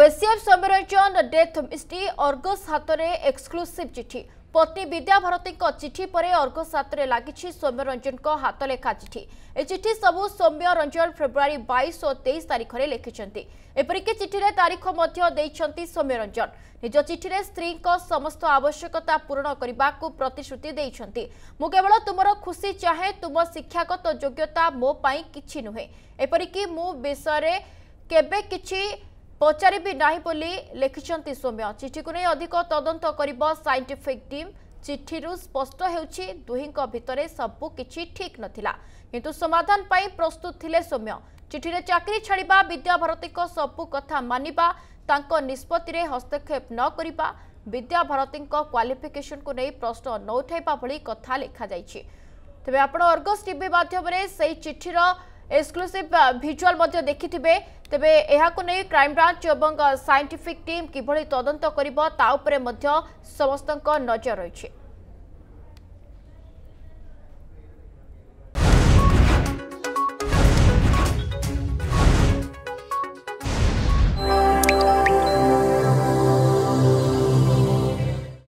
OCF Saumya Ranjan death mystery Argus हाथ में exclusive चिठी पत्नी विद्याभारती चिठी पर अर्गस हाथ में लगी सौम्य रंजन हाथ लेखा चिठी ए चिठी सब् सौम्य रंजन फेब्रुआरी बैस और तेईस तारीख में लिखिंट एपरिक चिठी तारीख सौम्य रंजन निज चिठी स्त्री समस्त आवश्यकता पूरण करने को प्रतिश्रुति मु केवल तुम खुशी चाहे तुम शिक्षागत योग्यता मोप कि नुहे एपरिकी मु विषय केवे ପଚାରିବି ନାହିଁ ବୋଲି ଲେଖିଛନ୍ତି ସୌମ୍ୟ ଚିଠିକୁ ନେଇ ଅଧିକ ତଦନ୍ତ କରିବ ସାଇଣ୍ଟିଫିକ୍ ଟିମ୍ ଚିଠିରୁ ସ୍ପଷ୍ଟ ହେଉଛି ଦୁହିଁଙ୍କ ଭିତରେ ସବୁ କିଛି ଠିକ୍ ନଥିଲା କିନ୍ତୁ ସମାଧାନ ପାଇଁ ପ୍ରସ୍ତୁତ ଥିଲେ ସୌମ୍ୟ ଚିଠିରେ ଚାକିରି ଛାଡ଼ିବା ବିଦ୍ୟାଭାରତୀଙ୍କ ସବୁ କଥା ମାନିବା ତାଙ୍କ ନିଷ୍ପତ୍ତିରେ ହସ୍ତକ୍ଷେପ ନ କରିବା ବିଦ୍ୟାଭାରତୀଙ୍କ କ୍ୱାଲିଫିକେସନକୁ ନେଇ ପ୍ରଶ୍ନ ନ ଉଠାଇବା ଭଳି କଥା ଲେଖାଯାଇଛି ତେବେ ଆପଣ ଅର୍ଗସ୍ ଟିଭି ମାଧ୍ୟମରେ ସେହି ଚିଠିର ଏକ୍ସକ୍ଲୁସିଭ ଭିଜୁଆଲ୍ ମଧ୍ୟ ଦେଖିଥିବେ ତେବେ ଏହାକୁ ନେଇ କ୍ରାଇମବ୍ରାଞ୍ଚ ଏବଂ ସାଇଣ୍ଟିଫିକ୍ ଟିମ୍ କିଭଳି ତଦନ୍ତ କରିବ ତା ଉପରେ ମଧ୍ୟ ସମସ୍ତଙ୍କ ନଜର ରହିଛି